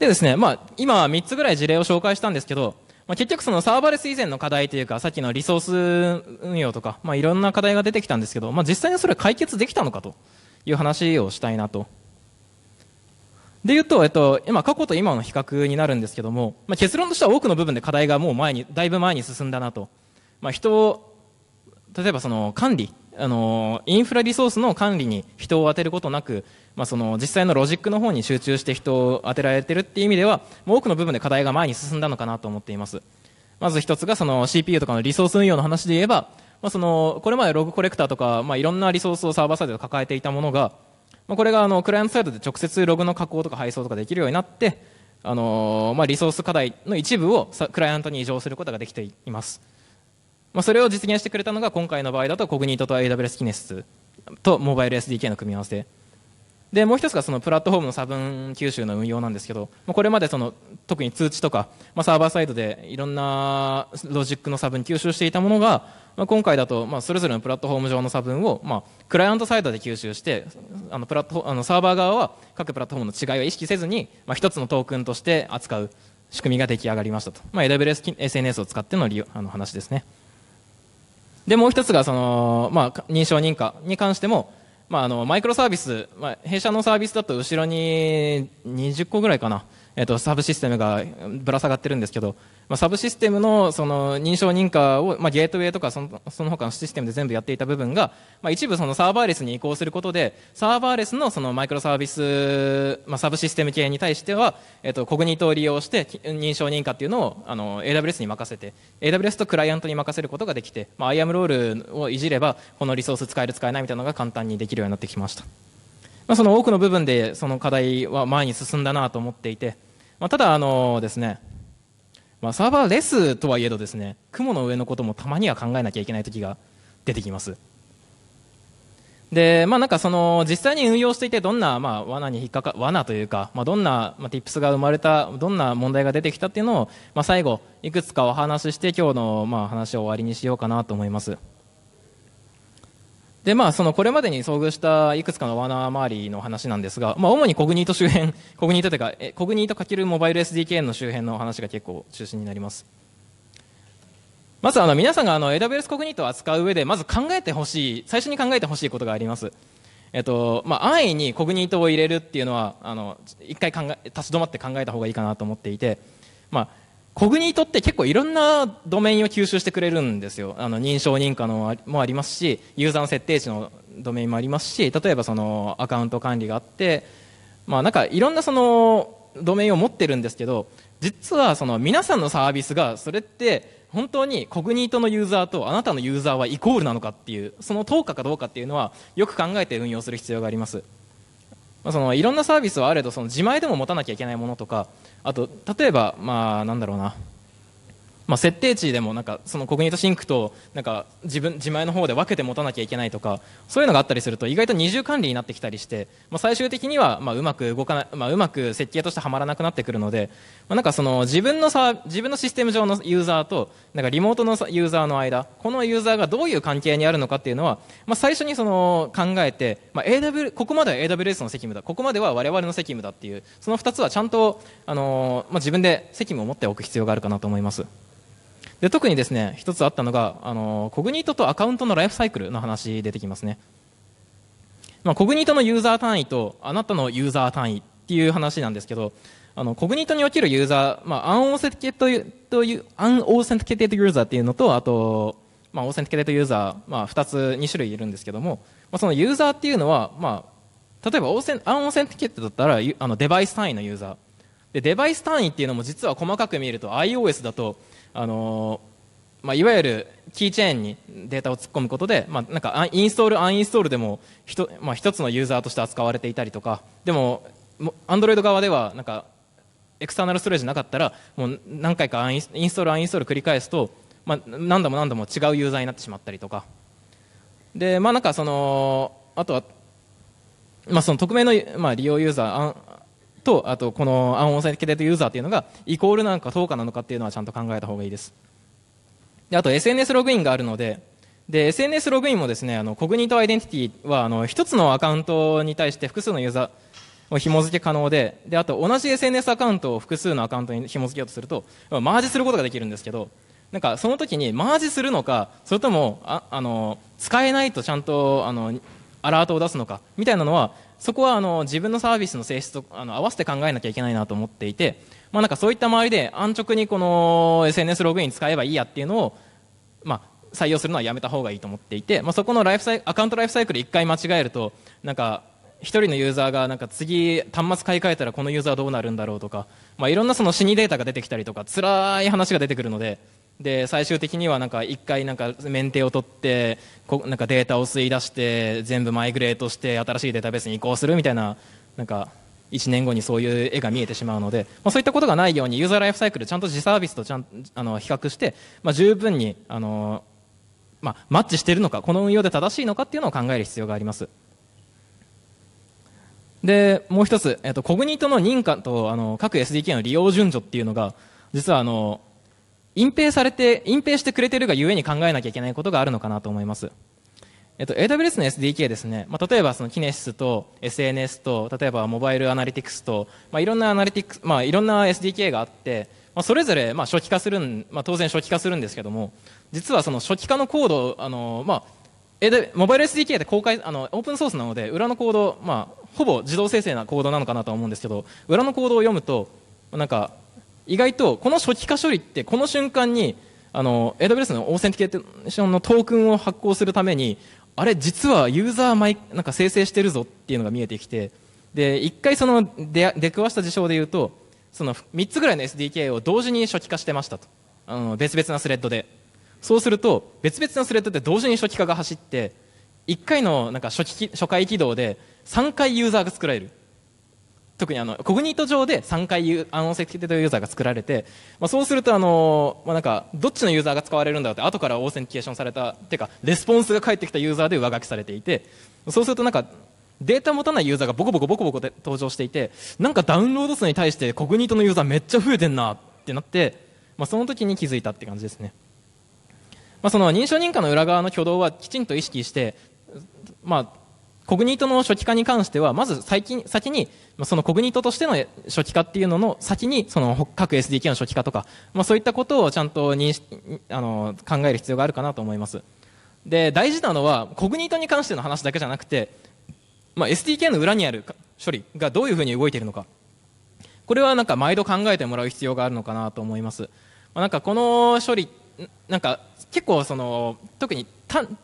でですね、まあ、今3つぐらい事例を紹介したんですけどまあ、結局そのサーバレス以前の課題というか、さっきのリソース運用とか、まあ、いろんな課題が出てきたんですけど、まあ、実際にそれ解決できたのかという話をしたいなと。で言うと、えっと、今、過去と今の比較になるんですけども、まあ、結論としては多くの部分で課題がもう前に、だいぶ前に進んだなと。まあ、人を、例えばその管理あのインフラリソースの管理に人を当てることなく、まあ、その実際のロジックの方に集中して人を当てられてるっていう意味では多くの部分で課題が前に進んだのかなと思っていますまず1つがその CPU とかのリソース運用の話で言えば、まあ、そのこれまでログコレクターとか、まあ、いろんなリソースをサーバーサイドで抱えていたものが、まあ、これがあのクライアントサイドで直接ログの加工とか配送とかできるようになってあのまあ、リソース課題の一部をクライアントに移譲することができています。まあ、それを実現してくれたのが今回の場合だとコグニートと AWS キネシスとモバイル SDK の組み合わせでもう一つがそのプラットフォームの差分吸収の運用なんですけど、まあ、これまでその特に通知とか、まあ、サーバーサイドでいろんなロジックの差分吸収していたものが、まあ、今回だとまあそれぞれのプラットフォーム上の差分をまあクライアントサイドで吸収してあのプラットあのサーバー側は各プラットフォームの違いを意識せずに、まあ、一つのトークンとして扱う仕組みが出来上がりましたと、まあ、AWS SNS を使っての利用あの話ですね。でもう一つがその、まあ、認証認可に関しても、まあ、あのマイクロサービス、まあ、弊社のサービスだと後ろに20個ぐらいかな、えー、とサブシステムがぶら下がってるんですけどまあ、サブシステムのその認証認可を、まあ、ゲートウェイとかそのその他のシステムで全部やっていた部分が、まあ、一部そのサーバーレスに移行することでサーバーレスのそのマイクロサービス、まあ、サブシステム系に対しては、えっと、コグニトを利用して認証認可っていうのをあの AWS に任せて AWS とクライアントに任せることができて、まあ、IAM ロールをいじればこのリソース使える使えないみたいなのが簡単にできるようになってきました。まあ、その多くの部分でその課題は前に進んだなと思っていて、まあ、ただあのですねまあ、サーバーレスとはいえどですね雲の上のこともたまには考えなきゃいけない時が出てきますでまあなんかその実際に運用していてどんなまあ罠に引っかか罠というかまあどんなま tips が生まれたどんな問題が出てきたっていうのをまあ最後いくつかお話しして今日のまあ話を終わりにしようかなと思います。でまあ、そのこれまでに遭遇したいくつかの罠周りの話なんですが、まあ、主にコグニート周辺 コグニートというかえコグニートモバイル SDK の周辺の話が結構中心になりますまずあの皆さんがあの AWS コグニートを扱う上でまず考えてほしい最初に考えてほしいことがありますえっとまあ、安易にコグニートを入れるっていうのはあの一回考え立ち止まって考えた方がいいかなと思っていて、まあ、コグニートって結構いろんなドメインを吸収してくれるんですよあの認証認可のもありますしユーザーの設定値のドメインもありますし例えばそのアカウント管理があってまあなんかいろんなそのドメインを持ってるんですけど実はその皆さんのサービスがそれって本当にコグニートのユーザーとあなたのユーザーはイコールなのかっていうその等価かどうかっていうのはよく考えて運用する必要があります。まあ、そのいろんなサービスはあれどその自前でも持たなきゃいけないものとかあと例えば、まあ、なんだろうなまあ、設定値でもなんかそのコグニートシンクとなんか自分自前の方で分けて持たなきゃいけないとかそういうのがあったりすると意外と二重管理になってきたりして、まあ、最終的にはまあうまく動かない、まあ、うまく設計としてはまらなくなってくるので、まなんかその自分のさ自分のシステム上のユーザーとなんかリモートのユーザーの間このユーザーがどういう関係にあるのかっていうのは、まあ、最初にその考えて、まあ、AW ここまでは AWS の責務だここまでは我々の責務だっていうその2つはちゃんと、あのまあ、自分で責務を持っておく必要があるかなと思います。で特にですね一つあったのがあのコグニートとアカウントのライフサイクルの話出てきますね、まあ、コグニートのユーザー単位とあなたのユーザー単位っていう話なんですけどあのコグニートにおけるユーザー、まあ、アンオーセンティケトというセンティドユーザーっていうのとあと、まあ、オーセンティケテッドユーザー、まあ、2つ2種類いるんですけども、まあ、そのユーザーっていうのは、まあ、例えばオーセンアンオーセンティケットだったらあのデバイス単位のユーザーでデバイス単位っていうのも実は細かく見ると iOS だとあのまあ、いわゆるキーチェーンにデータを突っ込むことで、まあ、なんかインストール、アンインストールでもひと、まあ、一つのユーザーとして扱われていたりとかでも、アンドロイド側ではなんかエクスターナルストレージなかったらもう何回かアンインストール、アンインストール繰り返すと、まあ、何度も何度も違うユーザーになってしまったりとかで、まあ、なんかそのあとは、まあ、その匿名の、まあ、利用ユーザーとあとこの暗音性系デユーザーというのがイコールなのか等価なのかっていうのはちゃんと考えた方がいいですであと SNS ログインがあるのでで SNS ログインもですねあのコグニートアイデンティティはあの1つのアカウントに対して複数のユーザーを紐付け可能でであと同じ SNS アカウントを複数のアカウントに紐付けようとするとマージすることができるんですけどなんかその時にマージするのかそれともああの使えないとちゃんとあのアラートを出すのかみたいなのはそこはあの自分のサービスの性質とあの合わせて考えなきゃいけないなと思っていて、まあ、なんかそういった周りで安直にこの SNS ログイン使えばいいやっていうのを、まあ、採用するのはやめた方がいいと思っていて、まあ、そこのライフサイアカウントライフサイクル1回間違えるとなんか1人のユーザーがなんか次端末買い替えたらこのユーザーはどうなるんだろうとか、まあ、いろんなその死にデータが出てきたりとか辛い話が出てくるのでで最終的にはなんか1回なんか免停を取ってこなんかデータを吸い出して全部マイグレートして新しいデータベースに移行するみたいななんか1年後にそういう絵が見えてしまうので、まあ、そういったことがないようにユーザーライフサイクルちゃんと自サービスとちゃんあの比較して、まあ、十分にあの、まあ、マッチしているのかこの運用で正しいのかっていうのを考える必要があります。でもう一つ、えっと、コグニートの認可とあの各 SDK の利用順序っていうのが実はあの隠蔽されて、隠蔽してくれてるがゆえに考えなきゃいけないことがあるのかなと思います。えっと、AWS の SDK ですね、まあ、例えばそのキネシスと SNS と、例えばモバイルアナリティクスと、まあ、いろんなアナリティクス、まあ、いろんな SDK があって、まあ、それぞれまあ初期化するん、まあ、当然初期化するんですけども、実はその初期化のコード、あのまあ、モバイル SDK って公開あのオープンソースなので、裏のコード、まあ、ほぼ自動生成なコードなのかなと思うんですけど、裏のコードを読むと、なんか意外とこの初期化処理ってこの瞬間にあの AWS のオーセンティケーションのトークンを発行するためにあれ実はユーザーなんか生成してるぞっていうのが見えてきてで一回その出出くわした事象で言うとその3つぐらいの SDK を同時に初期化してましたとあの別々なスレッドでそうすると別々のスレッドって同時に初期化が走って1回のなんか初期初回起動で3回ユーザーが作られる特にあのコグニート上で3回アノンセキュリティユーザーが作られて、まあ、そうするとあの、まあ、なんかどっちのユーザーが使われるんだろうって後からオーセンティケーションされたっていうかレスポンスが返ってきたユーザーで上書きされていてそうするとなんかデータ持たないユーザーがボコボコボコボコで登場していてなんかダウンロード数に対してコグニートのユーザーめっちゃ増えてんなってなって、まあ、その時に気づいたって感じですね、まあ、その認証認可の裏側の挙動はきちんと意識して、まあ、コグニートの初期化に関しては、まず最近、先に、まそのコグニートとしての初期化っていうのの先に、その各 SDK の初期化とか、まあ、そういったことをちゃんと認識、あの、考える必要があるかなと思います。で、大事なのは、コグニートに関しての話だけじゃなくて、まあ、SDK の裏にある処理がどういうふうに動いているのか。これはなんか毎度考えてもらう必要があるのかなと思います。まあ、なんかこの処理、なんか結構その、特に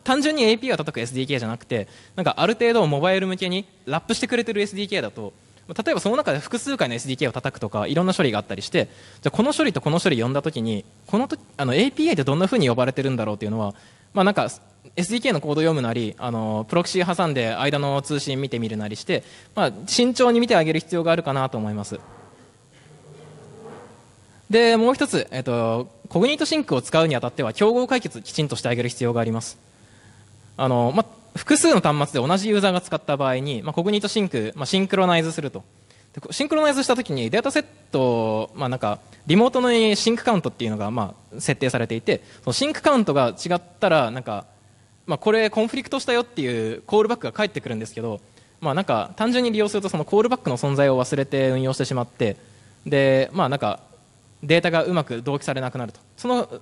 単純に AP が叩く SDK じゃなくてなんかある程度モバイル向けにラップしてくれてる SDK だと例えばその中で複数回の SDK を叩くとかいろんな処理があったりしてじゃこの処理とこの処理呼んだ時にこの時あの API ってどんなふうに呼ばれてるんだろうっていうのは、まあ、なんか SDK のコードを読むなりあのプロキシ挟んで間の通信見てみるなりして、まあ、慎重に見てあげる必要があるかなと思います。で、もう一つ、えっと、コグニートシンクを使うにあたっては、競合解決きちんとしてあげる必要があります。あの、ま、複数の端末で同じユーザーが使った場合に、ま、コグニートシンク、ま、シンクロナイズすると。シンクロナイズしたときにデータセット、まあ、なんかリモートのシンクカウントっていうのがまあ設定されていてそのシンクカウントが違ったらなんか、まあ、これコンフリクトしたよっていうコールバックが返ってくるんですけど、まあ、なんか単純に利用するとそのコールバックの存在を忘れて運用してしまってで、まあ、なんかデータがうまく同期されなくなるとその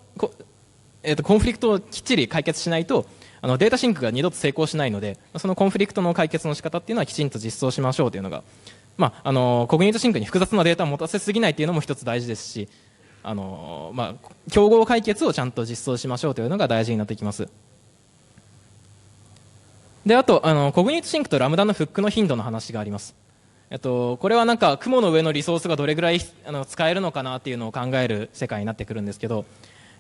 えーと、とコンフリクトをきっちり解決しないとあのデータシンクが二度と成功しないのでそのコンフリクトの解決の仕方っていうのはきちんと実装しましょうというのが、まあ、あのコグニートシンクに複雑なデータを持たせすぎないというのも一つ大事ですしあの、まあ、競合解決をちゃんと実装しましょうというのが大事になってきます。であとあのコグニートシンクとラムダのフックの頻度の話がありますえっと、これはなんか雲の上のリソースがどれぐらいあの使えるのかなっていうのを考える世界になってくるんですけど、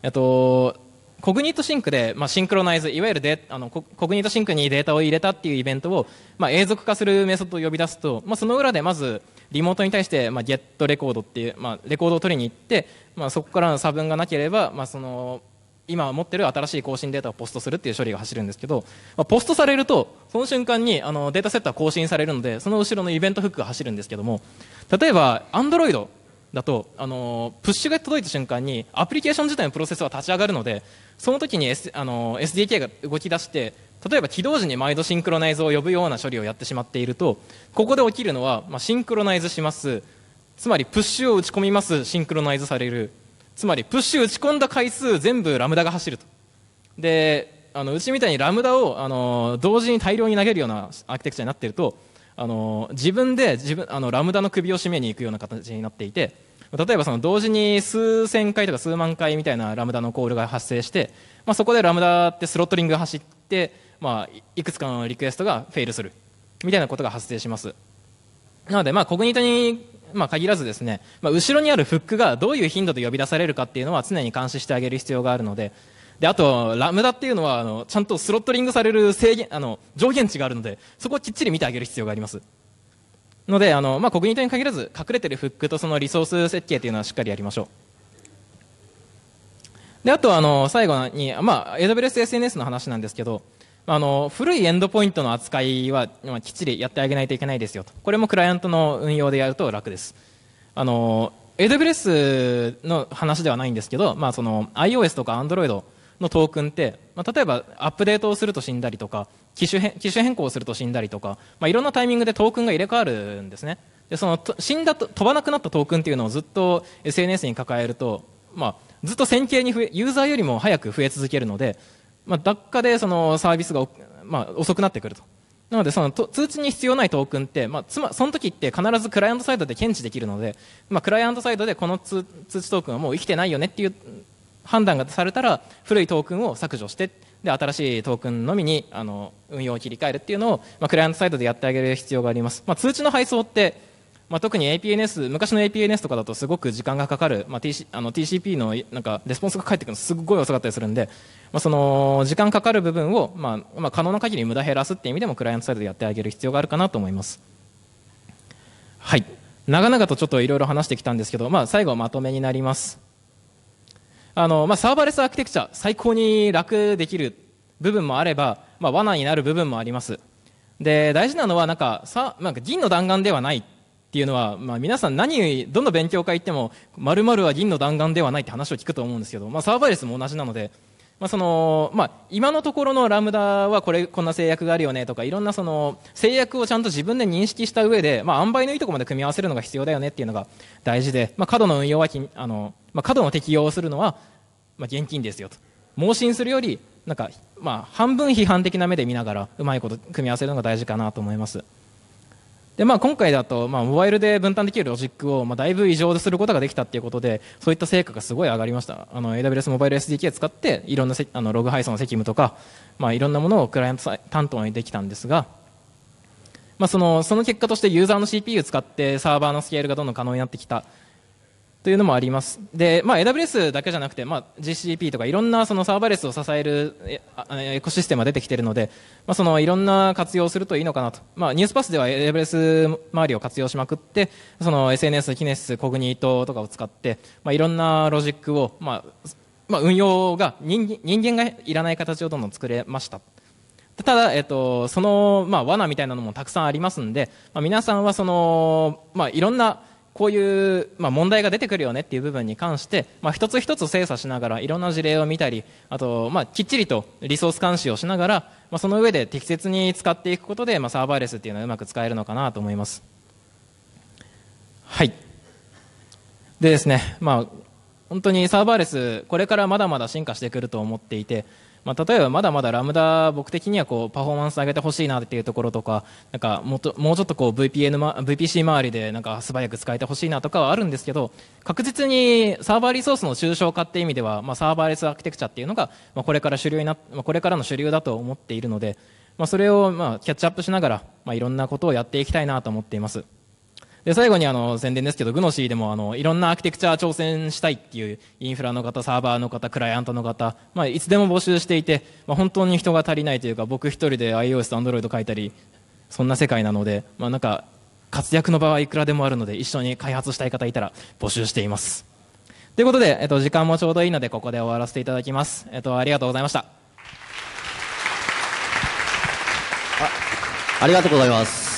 えっと、コグニットシンクで、まあ、シンクロナイズいわゆるであのコグニットシンクにデータを入れたっていうイベントを、まあ、永続化するメソッドを呼び出すと、まあ、その裏でまずリモートに対して、まあ、ゲットレコードっていう、まあ、レコードを取りに行って、まあ、そこからの差分がなければ、まあ、その今持ってる新しい更新データをポストするっていう処理が走るんですけど、まあ、ポストされるとその瞬間にあのデータセットは更新されるのでその後ろのイベントフックが走るんですけども例えば Android だとあのプッシュが届いた瞬間にアプリケーション自体のプロセスは立ち上がるのでその時に、S、あの SDK が動き出して例えば起動時に毎度シンクロナイズを呼ぶような処理をやってしまっているとここで起きるのは、まあ、シンクロナイズしますつまりプッシュを打ち込みますシンクロナイズされるつまりプッシュ打ち込んだ回数全部ラムダが走るとであのうちみたいにラムダをあの同時に大量に投げるようなアーキテクチャになっているとあの自分で自分あのラムダの首を絞めに行くような形になっていて例えばその同時に数千回とか数万回みたいなラムダのコールが発生して、まあ、そこでラムダってスロットリングが走って、まあ、いくつかのリクエストがフェイルするみたいなことが発生しますなのでまあコグニにまあ、限らずですね、まあ、後ろにあるフックがどういう頻度で呼び出されるかっていうのは常に監視してあげる必要があるので、で、あと、ラムダっていうのは、あの、ちゃんとスロットリングされる制限、あの、上限値があるので、そこをきっちり見てあげる必要があります。ので、あの、まあ、コグニトに限らず、隠れてるフックとそのリソース設計というのはしっかりやりましょう。で、あと、あの、最後に、まあ、AWS SNS の話なんですけど、あの古いエンドポイントの扱いは、きっちりやってあげないといけないですよとこれもクライアントの運用でやると楽ですあの AWS の話ではないんですけど、まあ、その iOS とか Android のトークンって、まあ、例えばアップデートをすると死んだりとか機種機種変更をすると死んだりとか、まあ、いろんなタイミングでトークンが入れ替わるんですねでその死んだと飛ばなくなったトークンっていうのをずっと SNS に抱えると、まあ、ずっと線形に増えユーザーよりも早く増え続けるのでまあ、ダッカでそのサービスが、まあ、遅くなってくると。なのでその通知に必要ないトークンって、まあ、つまその時って必ずクライアントサイドで検知できるので、まあ、クライアントサイドでこの通知トークンはもう生きてないよねっていう判断がされたら古いトークンを削除してで新しいトークンのみにあの運用を切り替えるっていうのを、まあ、クライアントサイドでやってあげる必要があります、まあ、通知の配送ってまあ、特に APNS 昔の APNS とかだとすごく時間がかかる、まあ、TC あの TCP のなんかレスポンスが返ってくるのすごい遅かったりするんで、まあ、その時間かかる部分を、まあまあ、可能な限り無駄減らすっていう意味でもクライアントサイドでやってあげる必要があるかなと思います。はい長々とちょっといろいろ話してきたんですけど、まあ、最後まとめになりますあの、まあ、サーバーレスアーキテクチャ最高に楽できる部分もあれば、まあ、罠になる部分もありますで大事なのはなんかさまあ、銀の弾丸ではないっていうのは、まあ、皆さん何どの勉強会行ってもまるは銀の弾丸ではないって話を聞くと思うんですけど、まあ、サーバーレスも同じなので、まあそのまあ、今のところのラムダはこれこんな制約があるよねとかいろんなその制約をちゃんと自分で認識した上で、まあ、塩梅のいいところまで組み合わせるのが必要だよねっていうのが大事で、まあ、過度の運用はあの、まあ、過度の適用をするのは、まあ、現金ですよと盲信するよりなんか、まあ、半分批判的な目で見ながらうまいこと組み合わせるのが大事かなと思います。でまあ、今回だと、まあ、モバイルで分担できるロジックを、まあ、だいぶ異常ですることができたということでそういった成果がすごい上がりましたあの AWS モバイル SDK を使っていろんなあのログ配送の責務とか、まあ、いろんなものをクライアント担当にできたんですが、まあ、そのその結果としてユーザーの CPU を使ってサーバーのスケールがどんどん可能になってきたというのもあります。で、まあ、AWS だけじゃなくて、まあ、GCP とかいろんなそのサーバレスを支えるエコシステムが出てきているので、まあ、そのいろんな活用をするといいのかなと。まあ、ニュースパスでは AWS 周りを活用しまくって、その SNS、キネシス、コグニートとかを使って、まあ、いろんなロジックを、まあ、まあ、運用が人間がいらない形をどんどん作れました。ただ、えっと、その、まあ、罠みたいなのもたくさんありますんで、まあ、皆さんはその、まあ、いろんなこういう、まあ、問題が出てくるよねっていう部分に関して、まあ、一つ一つ精査しながらいろんな事例を見たりあと、まあ、きっちりとリソース監視をしながら、まあ、その上で適切に使っていくことで、まあ、サーバーレスっていうのはうまく使えるのかなと思います。はいでですね、まあ、本当にサーバーレスこれからまだまだ進化してくると思っていてまあ、例えばまだまだラムダ僕的にはこうパフォーマンス上げてほしいなっていうところとかなんかもともうちょっとこう VPN、ま、VPC 周りでなんか素早く使えてほしいなとかはあるんですけど確実にサーバーリソースの抽象化っていう意味では、まあ、サーバーレスアーキテクチャっていうのが、まこれから主流にな、まこれからの主流だと思っているので、まあ、それをまあキャッチアップしながら、まあ、いろんなことをやっていきたいなと思っています。で、最後にあの、宣伝ですけど、グノシーでもあの、いろんなアーキテクチャ挑戦したいっていうインフラの方、サーバーの方、クライアントの方、まあ、いつでも募集していて、まあ、本当に人が足りないというか、僕一人で iOS と Android 書いたり、そんな世界なので、まあ、なんか、活躍の場はいくらでもあるので、一緒に開発したい方いたら募集しています。ということで、えっと、時間もちょうどいいので、ここで終わらせていただきます。えっと、ありがとうございました。あありがとうございます。